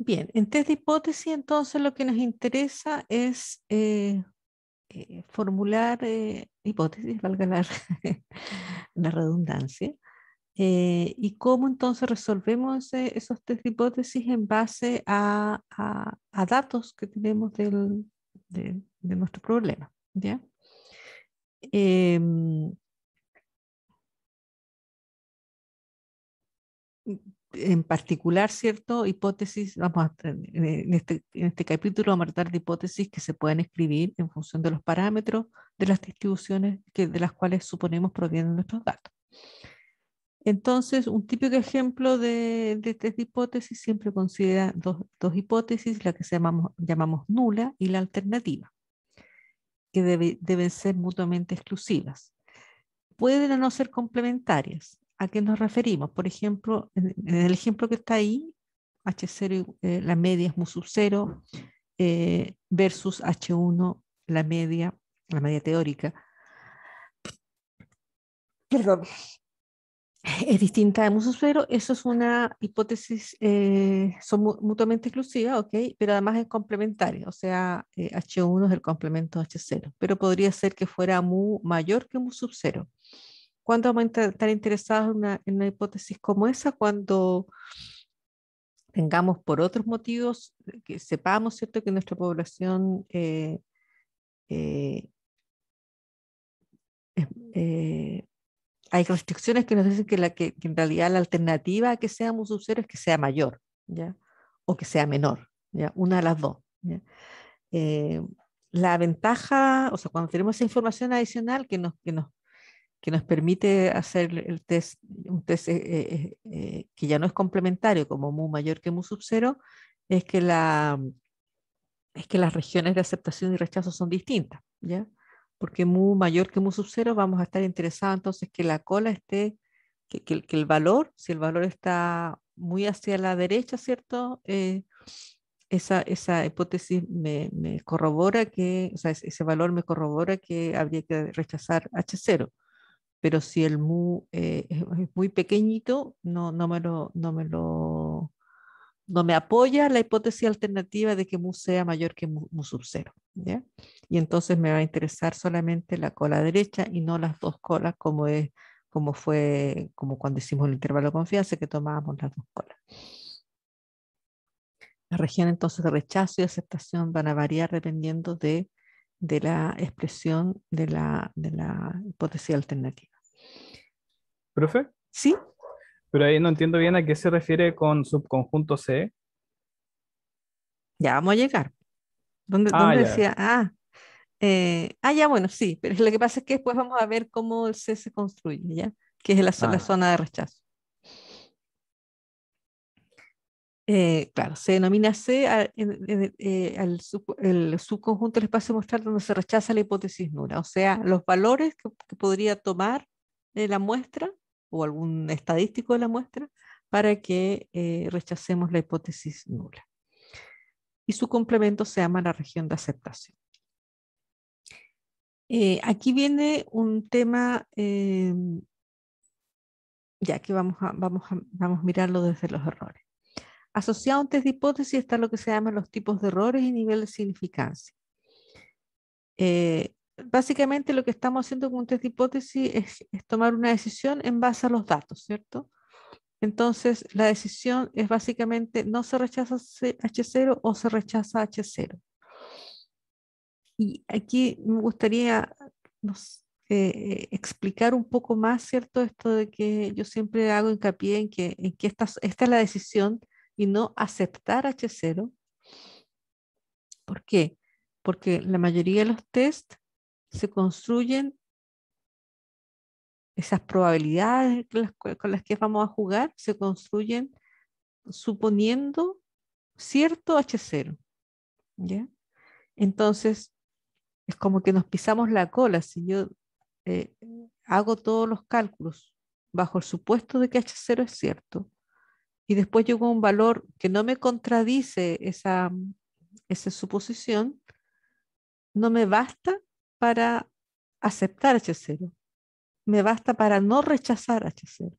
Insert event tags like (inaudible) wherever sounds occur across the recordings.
Bien, en test de hipótesis, entonces lo que nos interesa es eh, eh, formular eh, hipótesis, valga la, (laughs) redundancia, y cómo entonces resolvemos esos test de hipótesis en base a, datos que tenemos de, nuestro problema. ¿ya? Em, en particular, ¿cierto? Hipótesis, vamos a, en, este, en este capítulo vamos a tratar de hipótesis que se pueden escribir en función de los parámetros de las distribuciones que, de las cuales suponemos provienen nuestros datos. Entonces, un típico ejemplo de, este de, hipótesis siempre considera dos, dos, hipótesis, la que llamamos, llamamos nula y la alternativa, que debe, deben ser mutuamente exclusivas. Pueden o no ser complementarias, a qué nos referimos. Por ejemplo, en, el ejemplo que está ahí, H0, eh, la media es mu sub 0, eh, versus H1, la media, la media teórica. Perdón. Es distinta de mu sub 0, eso es una hipótesis, eh, son mutuamente exclusivas, ¿ok? Pero además es complementaria, o sea, H1 es el complemento de H0, pero podría ser que fuera mu mayor que mu sub 0. ¿Cuándo vamos a estar interesados en una, hipótesis como esa? Cuando tengamos por otros motivos, eh, que sepamos, ¿cierto?, que nuestra población eh, eh, hay restricciones que nos dicen que, la, que, en realidad la alternativa a que seamos un es que sea mayor, ¿ya? O que sea menor, ¿ya? Una de las dos, la ventaja, o sea, cuando tenemos esa información adicional que nos, que nos que nos permite hacer el test, un test eh, eh, eh, que ya no es complementario como mu mayor que mu sub cero, es que, la, es que las regiones de aceptación y rechazo son distintas, ¿ya? Porque mu mayor que mu sub cero vamos a estar interesados entonces que la cola esté, que, el valor, si el valor está muy hacia la derecha, ¿cierto? esa, hipótesis me, me, corrobora que, o sea, ese valor me corrobora que habría que rechazar H0 pero si el mu eh, es, muy pequeñito, no, no, me lo, no, me lo, no me apoya la hipótesis alternativa de que mu sea mayor que mu, sub cero. ¿ya? Y entonces me va a interesar solamente la cola derecha y no las dos colas como es como fue como cuando hicimos el intervalo de confianza que tomábamos las dos colas. La región entonces de rechazo y aceptación van a variar dependiendo de de la expresión de la, de hipótesis alternativa. ¿Profe? Sí. Pero ahí no entiendo bien a qué se refiere con subconjunto C. Ya vamos a llegar. ¿Dónde, ah, dónde decía? Ah, eh, ah, ya, bueno, sí, pero lo que pasa es que después vamos a ver cómo el C se construye, ¿ya? Que es la, la ah. zona de rechazo. Eh, claro, se denomina C eh, al el subconjunto del espacio muestral donde se rechaza la hipótesis nula, o sea, los valores que, podría tomar eh, la muestra o algún estadístico de la muestra para que rechacemos la hipótesis nula. Y su complemento se llama la región de aceptación. aquí viene un tema ya que vamos vamos vamos a mirarlo desde los errores. Asociado a un test de hipótesis está lo que se llaman los tipos de errores y nivel de significancia. Eh, básicamente lo que estamos haciendo con un test de hipótesis es, tomar una decisión en base a los datos, ¿cierto? Entonces, la decisión es básicamente no se rechaza H0 o se rechaza H0. Y aquí me gustaría eh, eh, explicar un poco más, ¿cierto? Esto de que yo siempre hago hincapié en que, esta, esta es la decisión y no aceptar H0. ¿Por qué? Porque la mayoría de los test se construyen esas probabilidades con las que vamos a jugar, se construyen suponiendo cierto H0. ¿ya? Entonces, es como que nos pisamos la cola. Si yo eh, hago todos los cálculos bajo el supuesto de que H0 es cierto, y después llegó a un valor que no me contradice esa, esa suposición, no me basta para aceptar H0. Me basta para no rechazar H0.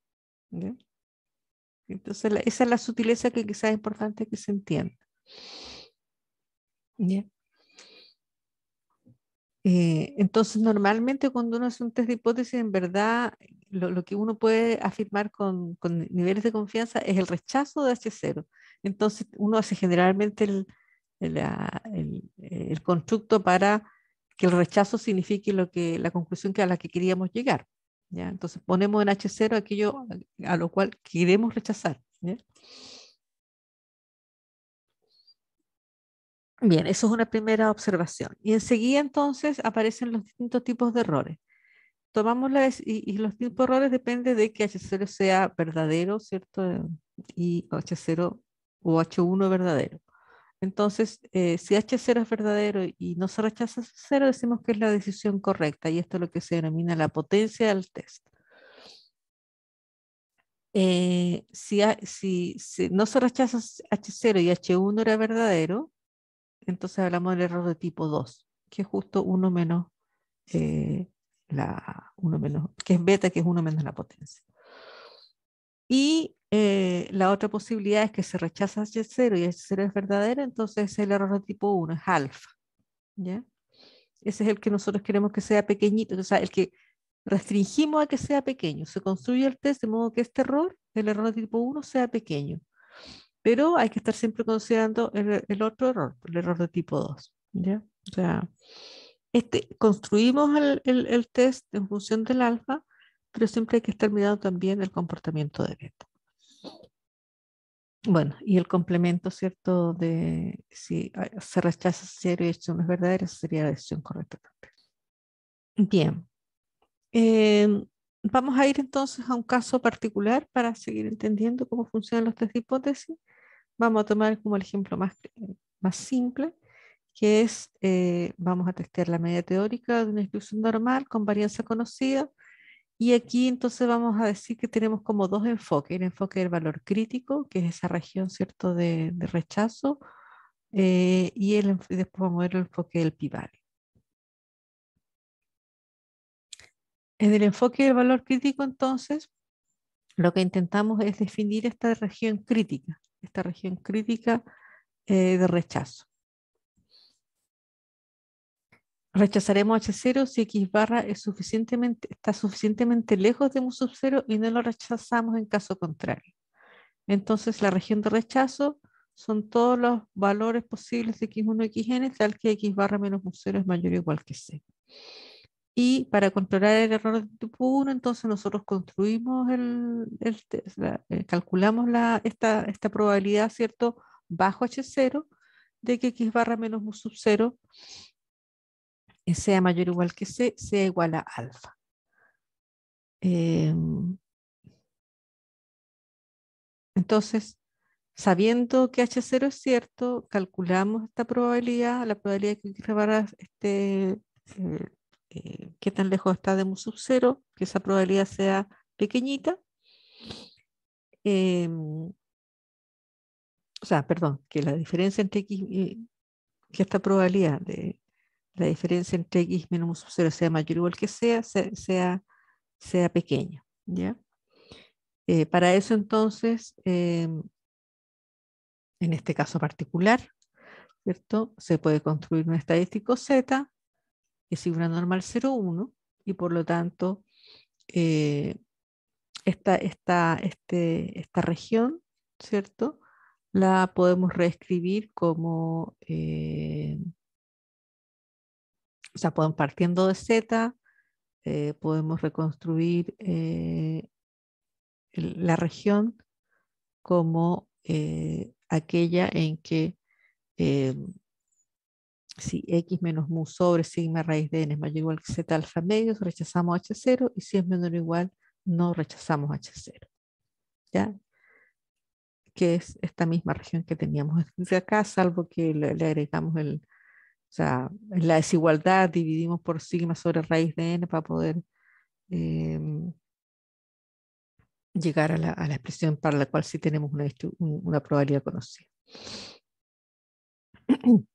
Entonces, esa es la sutileza que quizás es importante que se entienda. Eh, entonces, normalmente cuando uno hace un test de hipótesis, en verdad lo, que uno puede afirmar con, niveles de confianza es el rechazo de H0. Entonces uno hace generalmente ah, eh, el, constructo para que el rechazo signifique lo que, la conclusión que a la que queríamos llegar. ¿ya? Entonces ponemos en H0 aquello a lo cual queremos rechazar. Bien, eso es una primera observación. Y enseguida entonces aparecen los distintos tipos de errores tomamos la y, y, los de errores depende de que H0 sea verdadero, ¿cierto? Y H0 o H1 verdadero. Entonces, eh, si H0 es verdadero y no se rechaza H0, decimos que es la decisión correcta y esto es lo que se denomina la potencia del test. Eh, si, si, no se rechaza H0 y H1 era verdadero, entonces hablamos del error de tipo 2, que es justo 1 menos eh, la 1 menos, que es beta, que es 1 menos la potencia. Y eh, la otra posibilidad es que se rechaza H0 y H0 es verdadera, entonces el error de tipo 1 es alfa. ¿ya? Ese es el que nosotros queremos que sea pequeñito, o sea, el que restringimos a que sea pequeño. Se construye el test de modo que este error, el error de tipo 1, sea pequeño. Pero hay que estar siempre considerando el, el otro error, el error de tipo 2. ¿ya? O sea, este, construimos el, test en función del alfa, pero siempre hay que estar mirando también el comportamiento de beta. Bueno, y el complemento, ¿cierto? De si se rechaza cero y decisión es verdadera, sería la decisión correcta Bien. Em, vamos a ir entonces a un caso particular para seguir entendiendo cómo funcionan los test de hipótesis. Vamos a tomar como el ejemplo más, más simple que es, eh, vamos a testear la media teórica de una exclusión normal con varianza conocida. Y aquí entonces vamos a decir que tenemos como dos enfoques, el enfoque del valor crítico, que es esa región ¿cierto? De, rechazo, eh, y, el, después vamos a ver el enfoque del pival. En el enfoque del valor crítico entonces, lo que intentamos es definir esta región crítica, esta región crítica eh, de rechazo. Rechazaremos H0 si X barra es suficientemente, está suficientemente lejos de un 0 y no lo rechazamos en caso contrario. Entonces la región de rechazo son todos los valores posibles de X1, Xn, tal que X barra menos un 0 es mayor o igual que C. Y para controlar el error de tipo 1, entonces nosotros construimos el, eh, calculamos esta, probabilidad, ¿cierto? Bajo H0 de que X barra menos mu sub 0 sea mayor o igual que C, sea igual a alfa. Em, entonces, sabiendo que H0 es cierto, calculamos esta probabilidad, la probabilidad de que X este, eh, eh, qué tan lejos está de mu sub cero que esa probabilidad sea pequeñita. Em, o sea, perdón, que la diferencia entre X y, que esta probabilidad de la diferencia entre x menos 1 0 sea mayor o igual que sea, sea, sea, pequeña. ¿ya? Eh, para eso entonces, em, en este caso particular, ¿cierto? se puede construir un estadístico z que sigue una normal 0, 1 y por lo tanto eh, esta, esta, este, esta región, ¿cierto? La podemos reescribir como eh, o sea, partiendo de Z, eh, podemos reconstruir eh, la región como eh, aquella en que si x menos mu sobre sigma raíz de n es mayor o igual que z alfa medios, rechazamos h0 y si es menor o igual, no rechazamos h0. ¿Ya? Que es esta misma región que teníamos de acá, salvo que le agregamos el, o sea, en la desigualdad dividimos por sigma sobre raíz de n para poder em, llegar a la, expresión para la cual sí tenemos una, probabilidad conocida. (clears throat)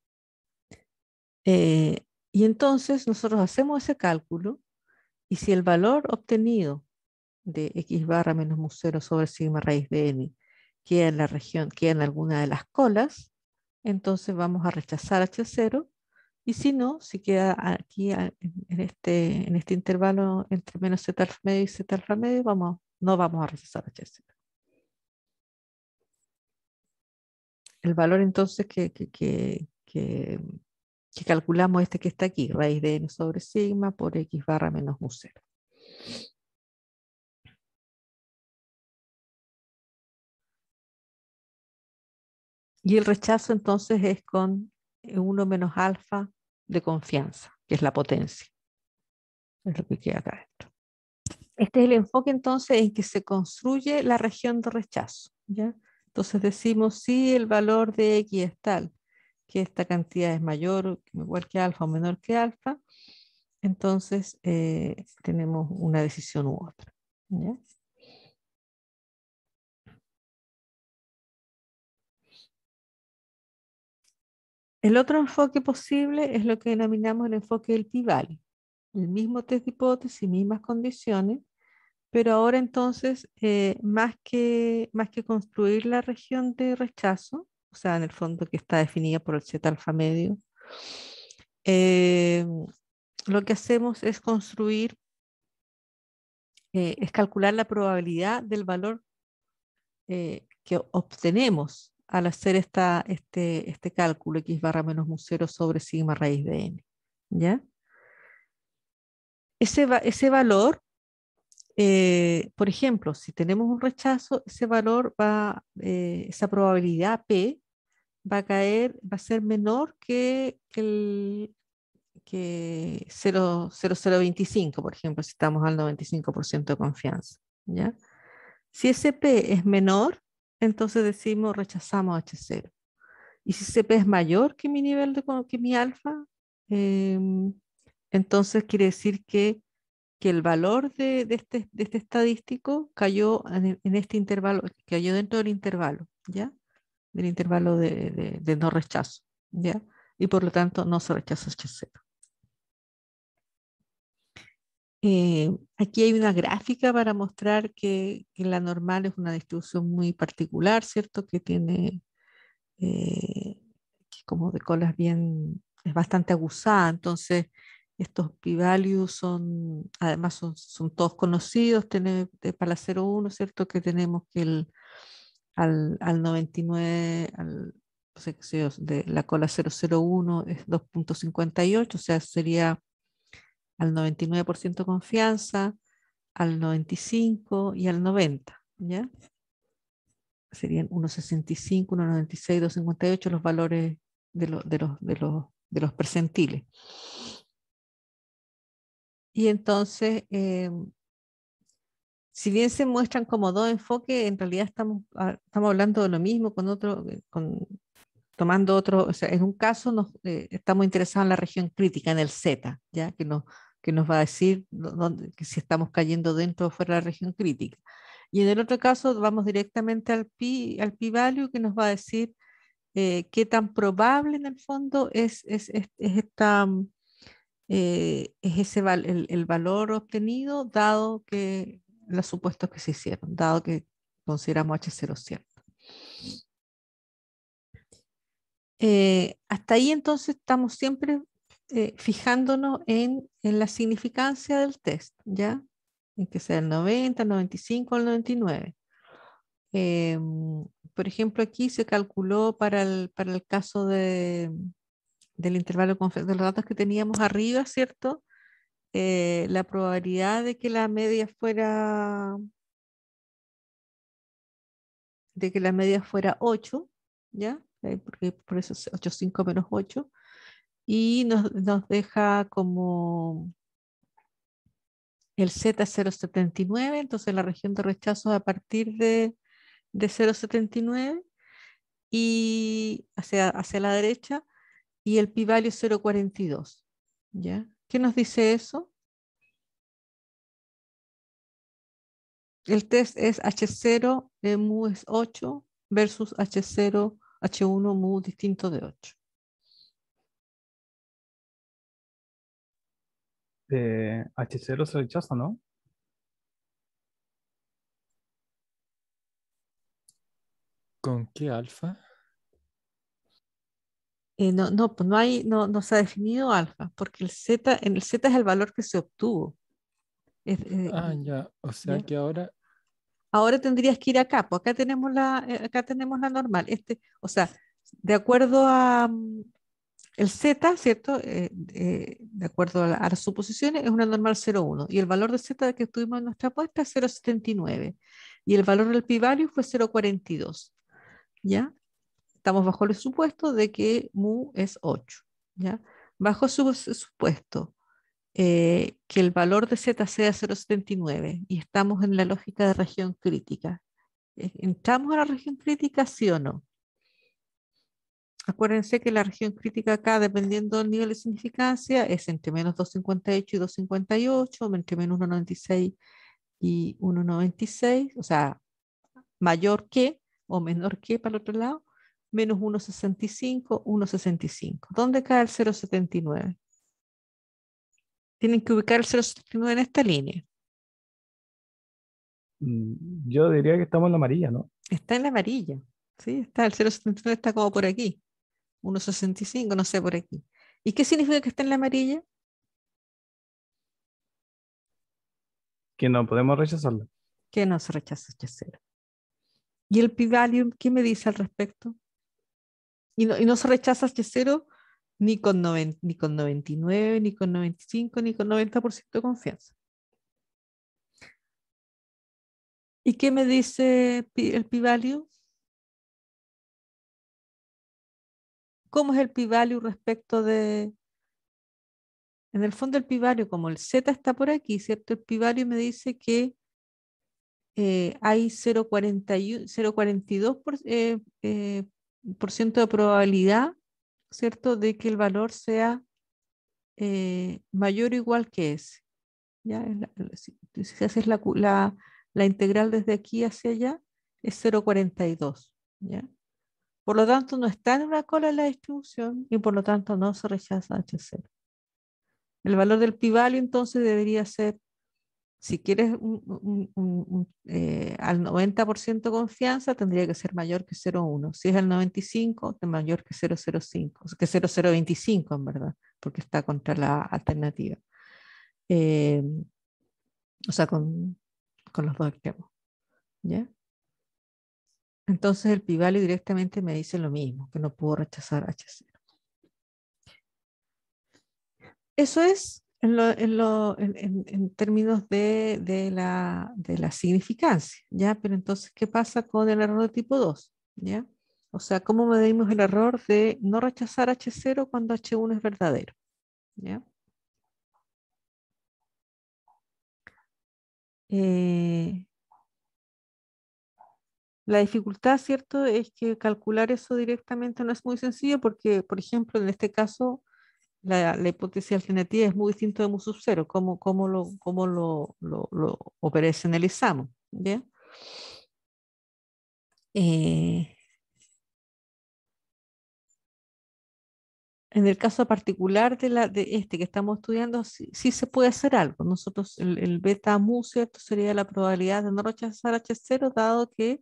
Eh, y entonces nosotros hacemos ese cálculo y si el valor obtenido de x barra menos mu 0 sobre sigma raíz de n queda en la región, queda en alguna de las colas, entonces vamos a rechazar h0 y si no, si queda aquí este, en este, intervalo entre menos z alfa medio y z alfa medio, vamos, no vamos a rechazar HZ. El valor entonces que, que, calculamos este que está aquí, raíz de n sobre sigma por x barra menos mu 0 Y el rechazo entonces es con 1 menos alfa de confianza, que es la potencia. Es lo que queda acá Este es el enfoque entonces en que se construye la región de rechazo. ¿ya? Entonces decimos, si el valor de X es tal, que esta cantidad es mayor o igual que alfa o menor que alfa, entonces eh, tenemos una decisión u otra. ¿ya? El otro enfoque posible es lo que denominamos el enfoque del p El mismo test de hipótesis, mismas condiciones, pero ahora entonces, eh, más, que, más que construir la región de rechazo, o sea, en el fondo que está definida por el Z alfa medio, eh, lo que hacemos es construir, eh, es calcular la probabilidad del valor que obtenemos al hacer esta, este, este cálculo x barra menos mu cero sobre sigma raíz de n. ¿ya? Ese, valor, eh, por ejemplo, si tenemos un rechazo, ese valor va, eh, esa probabilidad P va a caer, va a ser menor que, que el 0,025, por ejemplo, si estamos al 95% de confianza. ¿ya? Si ese P es menor, entonces decimos rechazamos H0. Y si CP es mayor que mi nivel de que mi alfa, em, entonces quiere decir que, el valor este, de, este, estadístico cayó en, este intervalo, cayó dentro del intervalo, ¿ya? Del intervalo de, de no rechazo, ¿ya? Y por lo tanto no se rechaza H0. Eh, aquí hay una gráfica para mostrar que, la normal es una distribución muy particular, ¿cierto? Que tiene eh, como de colas bien, es bastante aguzada. Entonces, estos p-values son, además son, todos conocidos, tiene, eh, para la 0,1, ¿cierto? Que tenemos que el, al, 99, al, no de la cola 001 es 2.58, o sea, sería al 99% confianza, al 95% y al 90%. ¿ya? Serían 1,65, 1,96, 2,58 los valores de, de, los, de, los, de los percentiles. Y entonces, em, si bien se muestran como dos enfoques, en realidad estamos, ah, estamos hablando de lo mismo con otro, eh, con, tomando otro, o sea, en un caso nos, eh, estamos interesados en la región crítica, en el Z, ya que nos que nos va a decir dónde, que si estamos cayendo dentro o fuera de la región crítica. Y en el otro caso vamos directamente al p al value que nos va a decir eh, qué tan probable en el fondo es, es, es, esta, mm, eh, es ese el, el, valor obtenido dado que los supuestos que se hicieron, dado que consideramos H0 cierto. Eh, hasta ahí entonces estamos siempre eh, fijándonos en, en, la significancia del test, ¿ya? En que sea el 90, el 95 o el 99. Em, por ejemplo, aquí se calculó para el, para el caso de, del intervalo de los datos que teníamos arriba, ¿cierto? Eh, la probabilidad de que la media fuera de que la media fuera 8, ¿ya? Eh, porque por eso es 8, 5 menos 8 y nos, deja como el Z079, entonces la región de rechazo a partir de, 079 y hacia, la derecha y el pivalio es 0.42. ¿ya? ¿Qué nos dice eso? El test es H0 mu es 8 versus H0 H1 mu distinto de 8. eh, H0 se rechaza, ¿no? ¿Con qué alfa? Eh, no, no, pues no hay, no, no se ha definido alfa, porque el Z, en el Z es el valor que se obtuvo. Eh, ah, ya, o sea que ahora. Ahora tendrías que ir acá, pues acá tenemos la, eh, acá tenemos la normal. Este, o sea, de acuerdo a, mm, el Z, ¿cierto? Eh, eh, de acuerdo a, las suposiciones, es una normal 0,1 y el valor de Z que tuvimos en nuestra apuesta es 0,79 y el valor del p-value fue 0,42. ¿Ya? Estamos bajo el supuesto de que mu es 8. ¿Ya? Bajo su supuesto eh, que el valor de Z sea 0,79 y estamos en la lógica de región crítica. ¿Entramos a la región crítica, sí o no? Acuérdense que la región crítica acá, dependiendo del nivel de significancia, es entre menos 2,58 y 2,58, entre menos 1,96 y 1,96, o sea, mayor que o menor que para el otro lado, menos 1,65, 1,65. ¿Dónde cae el 0,79? Tienen que ubicar el 0,79 en esta línea. Mm, yo diría que estamos en la amarilla, ¿no? Está en la amarilla, sí, está, el 0,79 está como por aquí. 1,65, no sé, por aquí. ¿Y qué significa que está en la amarilla? Que no podemos rechazarlo. Que no se rechaza, cero. ¿Y el pivalium, qué me dice al respecto? Y no, y no se rechaza H0 ni con, ni con 99, ni con 95, ni con 90% de confianza. ¿Y qué me dice el p-value? cómo es el p respecto de... En el fondo el pivario como el z está por aquí, ¿cierto? El pivario me dice que eh, hay 0,42% eh, eh, de probabilidad, ¿cierto? De que el valor sea mayor o igual que ese. ¿Ya? Si, si haces la integral desde aquí hacia allá, es 0,42. ¿ya? Por lo tanto, no está en una cola en la distribución y por lo tanto no se rechaza H0. El valor del p-value entonces debería ser, si quieres eh, al 90% confianza, tendría que ser mayor que 0,1. Si es al 95, mayor que 0,05, que 0,025 en verdad, porque está contra la alternativa. Eh, o sea, con, con los dos extremos. ¿Ya? Entonces el Pivalio directamente me dice lo mismo, que no puedo rechazar H0. Eso es en, términos de, la, significancia, ¿ya? Pero entonces, ¿qué pasa con el error de tipo 2? ¿Ya? O sea, ¿cómo medimos el error de no rechazar H0 cuando H1 es verdadero? ¿Ya? Eh, la dificultad, ¿cierto?, es que calcular eso directamente no es muy sencillo porque, por ejemplo, en este caso, la, hipótesis alternativa es muy distinto de mu sub cero, cómo, lo, cómo lo, lo, lo operacionalizamos, ¿bien? Eh, en el caso particular de, la, de este que estamos estudiando, sí, se puede hacer algo. Nosotros, el, el, beta mu, ¿cierto? Sería la probabilidad de no rechazar H0, dado que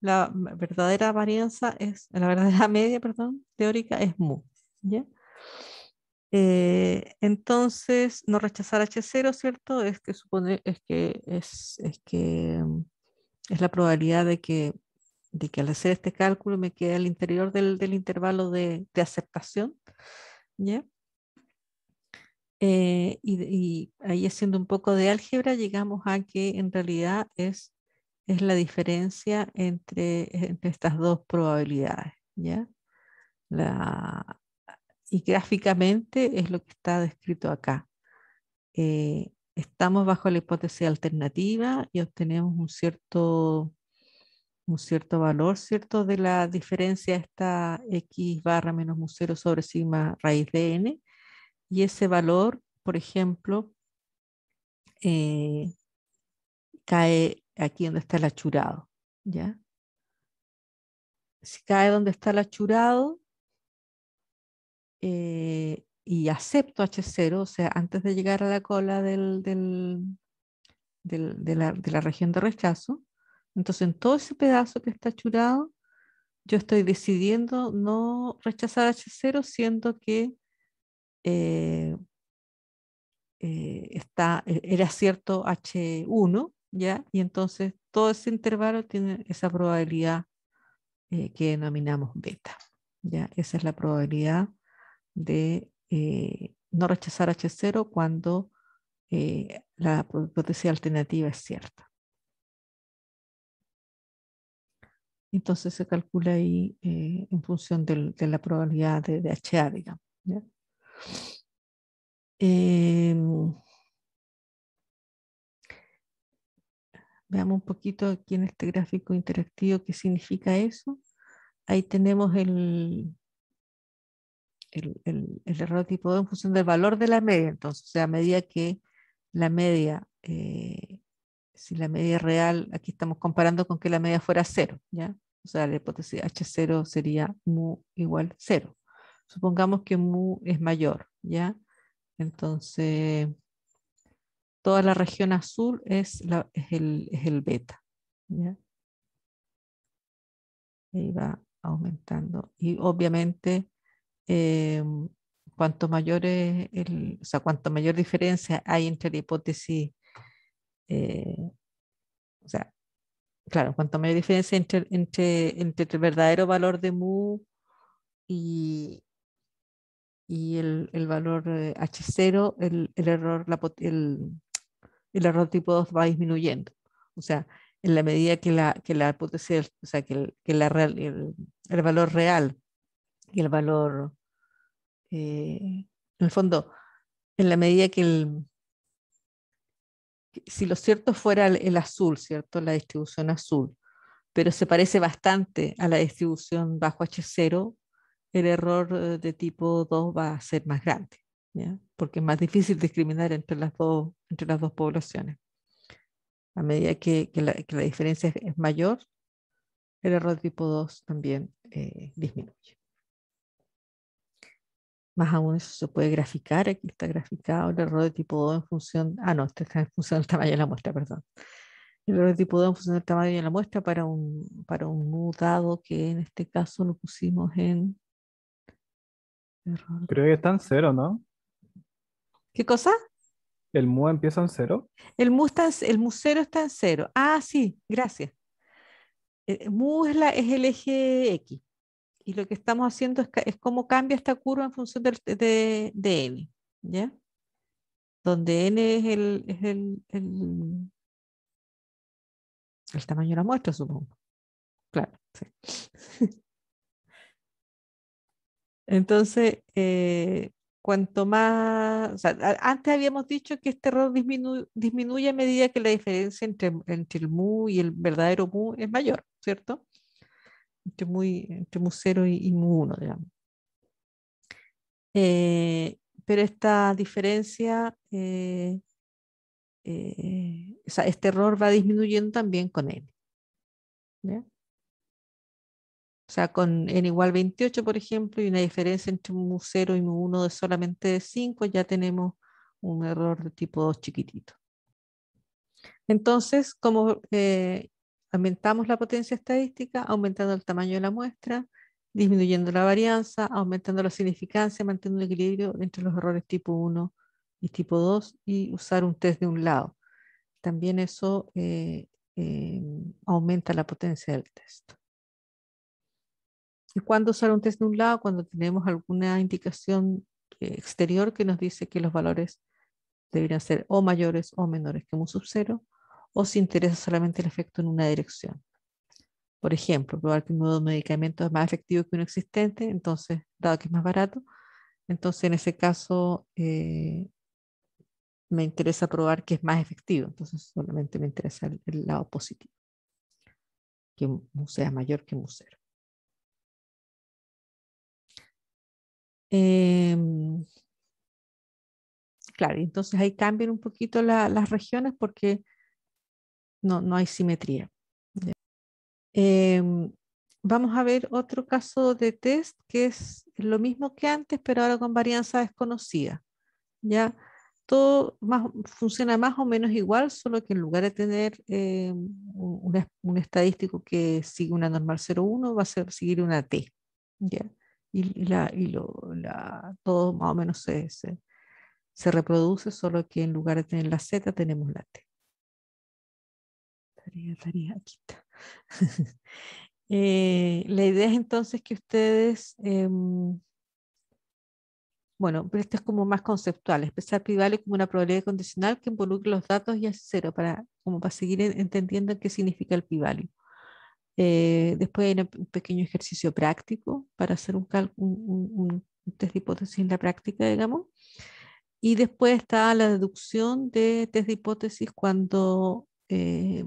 la verdadera varianza es, la verdadera (laughs) media, perdón, teórica es mu. ¿ya? Eh, entonces, no rechazar H0, ¿cierto? Es que supone, es que es, es que mm, es la probabilidad de que, de que al hacer este cálculo me quede al interior del, del intervalo de, de, aceptación, ¿ya? Eh, y, y ahí haciendo un poco de álgebra llegamos a que en realidad es es la diferencia entre, estas dos probabilidades. ¿ya? La, y gráficamente es lo que está descrito acá. Eh, estamos bajo la hipótesis alternativa y obtenemos un cierto, un cierto valor, ¿cierto? De la diferencia esta x barra menos mu 0 sobre sigma raíz de n. Y ese valor, por ejemplo, eh, cae aquí donde está el achurado, ¿ya? Si cae donde está el achurado eh, y acepto H0, o sea, antes de llegar a la cola del, de, la, de la región de rechazo, entonces en todo ese pedazo que está achurado, yo estoy decidiendo no rechazar H0, siendo que eh, eh, está, e-, era cierto H1 y entonces todo ese intervalo tiene esa probabilidad eh, que denominamos beta, ¿ya? Esa es la probabilidad de eh, no rechazar H0 cuando eh, la hipótesis alternativa es cierta. Entonces se calcula ahí en función de la probabilidad de, de HA, digamos. Em, Veamos un poquito aquí en este gráfico interactivo qué significa eso. Ahí tenemos el, el, error tipo 2 en función del valor de la media. Entonces, o sea, a medida que la media, eh, si la media real, aquí estamos comparando con que la media fuera 0, ¿ya? O sea, la hipótesis H0 sería mu igual cero. Supongamos que mu es mayor, ¿ya? Entonces, toda la región azul es, el, beta. ¿ya? Y va aumentando. Y obviamente, eh, cuanto mayor es el, o sea, cuanto mayor diferencia hay entre la hipótesis, eh, o sea, claro, cuanto mayor diferencia entre, entre, entre el verdadero valor de mu y, y el, el valor H0, eh, el, el error, la, el, el error tipo 2 va disminuyendo. O sea, en la medida que la, que la o sea, que, el, el, valor real y el valor, eh, en el fondo, en la medida que el, si lo cierto fuera el, el, azul, ¿cierto? La distribución azul, pero se parece bastante a la distribución bajo H0, el error eh, de tipo 2 va a ser más grande porque es más difícil discriminar entre las dos, entre las dos poblaciones. A medida que, que, la, diferencia es, mayor, el error tipo 2 también eh, disminuye. Más aún eso se puede graficar, aquí está graficado el error de tipo 2 en función, ah no, este está en función del tamaño de la muestra, perdón. El error de tipo 2 en función del tamaño de la muestra para un, para un dado que en este caso lo pusimos en Creo que está en cero, ¿no? ¿Qué cosa? ¿El mu empieza en cero? El mu, está el cero está en cero. Ah, sí, gracias. Eh, eh, mu es, el eje X. Y lo que estamos haciendo es, cómo cambia esta curva en función de, de, N. ¿Ya? Donde N es el, el, tamaño de la muestra, supongo. Claro, sí. (laughs) Entonces, eh, cuanto más, antes habíamos dicho que este error disminuye a medida que la diferencia entre, el mu y el verdadero mu es mayor, ¿cierto? Entre, mu 0 y, mu 1, digamos. Eh, pero esta diferencia, eh, eh, o sea, este error va disminuyendo también con n. O sea, con n igual 28, por ejemplo, y una diferencia entre un 0 y un 1 de solamente 5, ya tenemos un error de tipo 2 chiquitito. Entonces, como eh, aumentamos la potencia estadística, aumentando el tamaño de la muestra, disminuyendo la varianza, aumentando la significancia, manteniendo el equilibrio entre los errores tipo 1 y tipo 2 y usar un test de un lado. También eso eh, eh, aumenta la potencia del test cuando usar un test de un lado, cuando tenemos alguna indicación exterior que nos dice que los valores deberían ser o mayores o menores que un sub cero, o si interesa solamente el efecto en una dirección. Por ejemplo, probar que un nuevo medicamento es más efectivo que uno existente, entonces, dado que es más barato, entonces en ese caso eh, me interesa probar que es más efectivo, entonces solamente me interesa el, lado positivo, que mu sea mayor que un cero. Em, claro, entonces ahí cambian un poquito las regiones porque no, no hay simetría. Em, vamos a ver otro caso de test que es lo mismo que antes, pero ahora con varianza desconocida. Ya todo más, funciona más o menos igual, solo que en lugar de tener eh, un, estadístico que sigue una normal 0,1, va a seguir una T. ¿ya? y, la, y la, todo más o menos se, se, reproduce, solo que en lugar de tener la Z tenemos la T. aquí (laughs) eh, la idea es entonces que ustedes, em, bueno, pero esto es como más conceptual, expresar pivale como una probabilidad condicional que involucre los datos y el cero, para, como para seguir entendiendo qué significa el pivale. Eh, después hay un pequeño ejercicio práctico para hacer un, un, test de hipótesis en la práctica, digamos. Y después está la deducción de test de hipótesis cuando, eh,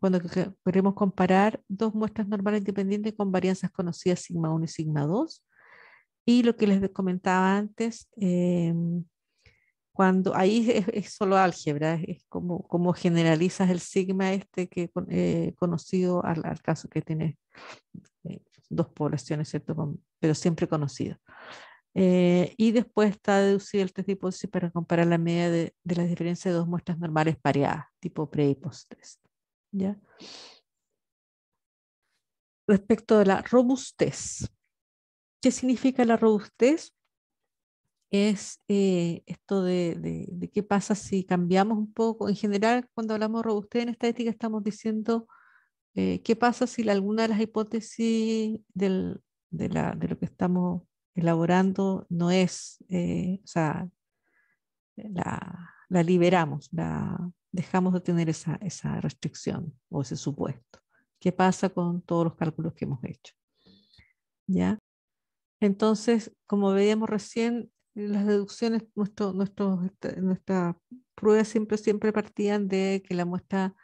cuando queremos comparar dos muestras normales independientes con varianzas conocidas sigma 1 y sigma 2. Y lo que les comentaba antes, eh, cuando ahí es, solo álgebra, es, como, como generalizas el sigma este que eh, conocido al, caso que tiene eh, dos poblaciones, ¿cierto? pero siempre conocido. Eh, y después está deducir el test de hipótesis para comparar la media de, de las diferencias de dos muestras normales pareadas, tipo pre y post test. Respecto de la robustez. ¿Qué significa la robustez? es eh, esto de, de, qué pasa si cambiamos un poco. En general, cuando hablamos de robustez en estadística, estamos diciendo eh, qué pasa si alguna de las hipótesis del, de, la, de, lo que estamos elaborando no es, eh, o sea, la, la, liberamos, la dejamos de tener esa, esa restricción o ese supuesto. ¿Qué pasa con todos los cálculos que hemos hecho? ¿Ya? Entonces, como veíamos recién, las deducciones, nuestro, este, nuestras pruebas siempre, siempre partían de que la muestra,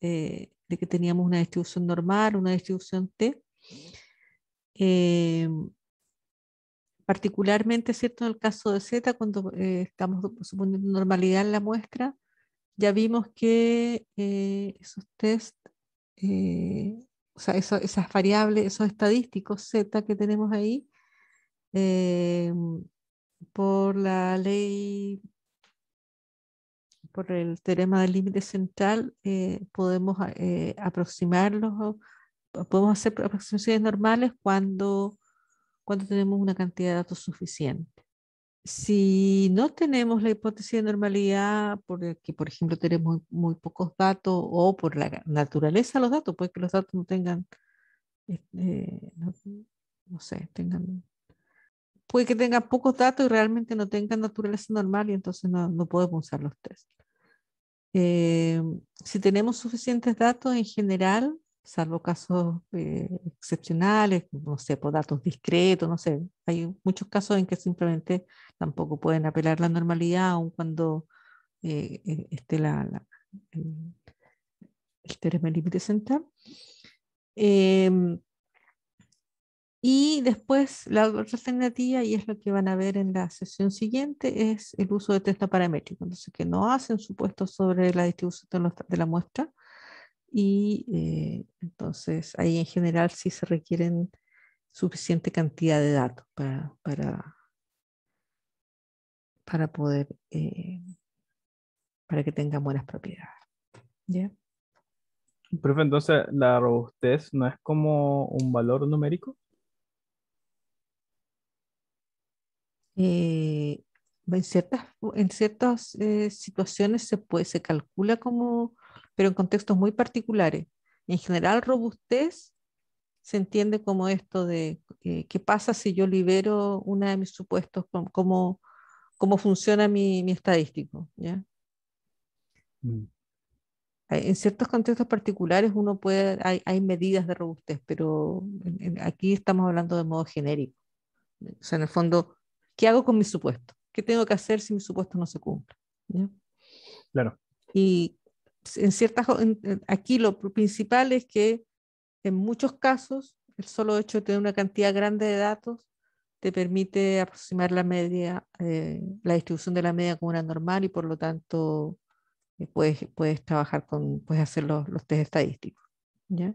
eh, de que teníamos una distribución normal, una distribución T. Eh, particularmente, ¿cierto? En el caso de Z, cuando eh, estamos suponiendo normalidad en la muestra, ya vimos que esos test, o sea, esas variables, esos estadísticos Z que tenemos ahí, por la ley, por el teorema del límite central, eh, podemos ah, eh, aproximarlos, podemos hacer aproximaciones normales cuando, cuando tenemos una cantidad de datos suficiente. Si no tenemos la hipótesis de normalidad, porque por ejemplo tenemos muy pocos datos o por la naturaleza de los datos, puede que los datos no tengan, eh, no sé, tengan puede que tenga pocos datos y realmente no tenga naturaleza normal y entonces no, no podemos usar los test. Eh, si tenemos suficientes datos en general, salvo casos eh, excepcionales, no sé, por datos discretos, no sé, hay muchos casos en que simplemente tampoco pueden apelar la normalidad, aun cuando eh, e, esté la, la, el, el límite central. Eh, y después la otra alternativa, y es lo que van a ver en la sesión siguiente, es el uso de test paramétrico. Entonces, que no hacen supuestos sobre la distribución de, la muestra. Y eh, entonces ahí en general sí se requieren suficiente cantidad de datos para, para, para poder, eh, para que tengan buenas propiedades. ¿Ya? Profe, entonces la robustez no es como un valor numérico. Eh, en ciertas, en ciertas eh, situaciones se, puede, se calcula como, pero en contextos muy particulares. En general, robustez se entiende como esto de eh, qué pasa si yo libero una de mis supuestos, cómo, cómo funciona mi, estadístico. Mm. En ciertos contextos particulares uno puede, hay, hay medidas de robustez, pero aquí estamos hablando de modo genérico. O sea, en el fondo, ¿Qué hago con mi supuesto? ¿Qué tengo que hacer si mi supuesto no se cumple? Claro. Y en ciertas, aquí lo principal es que en muchos casos el solo hecho de tener una cantidad grande de datos te permite aproximar la media, eh, la distribución de la media como una normal y por lo tanto eh, puedes, puedes trabajar con, puedes hacer los, los test estadísticos. En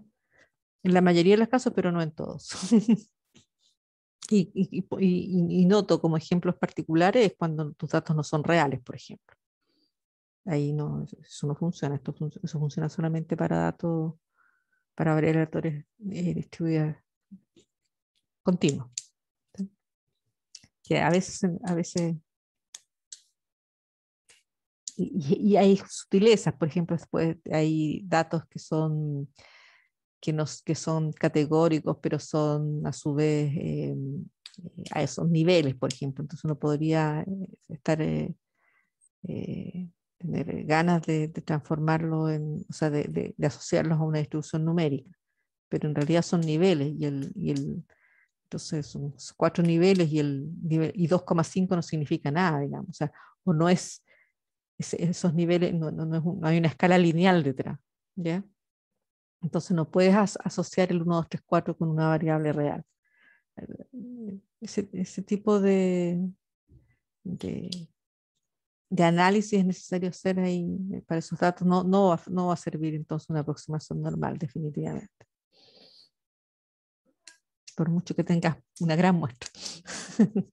la mayoría de los casos, pero no en todos. (laughs) Y, noto como ejemplos particulares cuando tus datos no son reales, por ejemplo. Ahí no, eso no funciona, eso funciona solamente para datos, para variables eh, distribuidos continuos. Que a veces, a veces y, hay sutilezas, por ejemplo, después hay datos que son que, son categóricos, pero son a su vez eh, eh, a esos niveles, por ejemplo. Entonces uno podría eh, estar, tener ganas de, transformarlo, en, o sea, de, asociarlos a una distribución numérica, pero en realidad son niveles y el... Y el entonces son cuatro niveles y, el y 2,5 no significa nada, digamos. O, sea, o no es, esos niveles, no, no, no hay una escala lineal detrás. ¿ya? Entonces no puedes asociar el 1, 2, 3, 4 con una variable real. Eh, ese, tipo de, análisis es necesario hacer ahí eh, para esos datos. No, va, a servir entonces una aproximación normal, definitivamente. Por mucho que tengas una gran muestra. (laughs)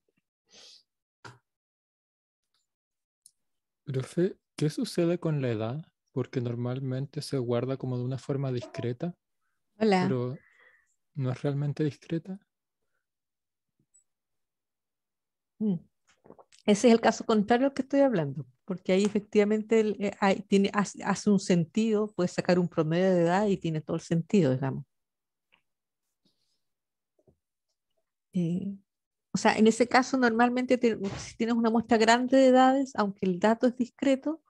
¿qué sucede con la edad? porque normalmente se guarda como de una forma discreta. Pero no es realmente discreta. Mm. Ese es el caso contrario al que estoy hablando, porque ahí efectivamente eh, tiene, hace, un sentido, puedes sacar un promedio de edad y tiene todo el sentido, digamos. Eh, o sea, en ese caso normalmente si tienes una muestra grande de edades, aunque el dato es discreto,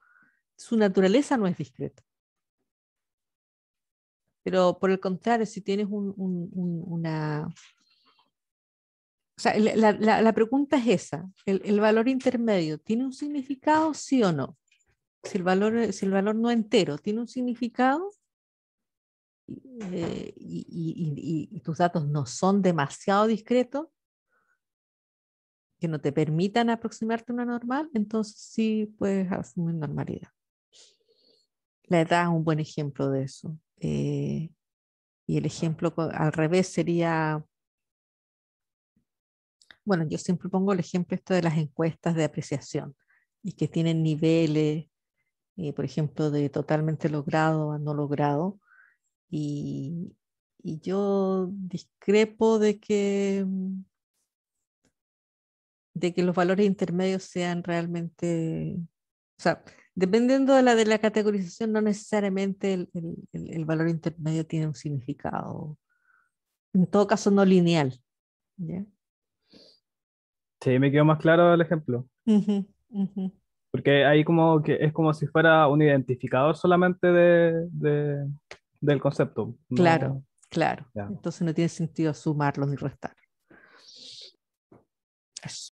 su naturaleza no es discreta. Pero por el contrario, si tienes una... O sea, la, pregunta es esa, el, valor intermedio, ¿tiene un significado sí o no? Si el valor, si el valor no entero tiene un significado eh, y tus datos no son demasiado discretos, que no te permitan aproximarte a una normal, entonces sí puedes asumir normalidad. La edad es un buen ejemplo de eso. Eh, y el ejemplo al revés sería, bueno, yo siempre pongo el ejemplo esto de las encuestas de apreciación y que tienen niveles, eh, por ejemplo, de totalmente logrado a no logrado. Y, yo discrepo de que, de que los valores intermedios sean realmente, o sea, dependiendo de la, de la categorización, no necesariamente el, valor intermedio tiene un significado, en todo caso no lineal. ¿ya? Sí, me quedó más claro el ejemplo. Porque ahí como que es como si fuera un identificador solamente del concepto. Claro, claro. Entonces no tiene sentido sumarlos ni restar. Eso.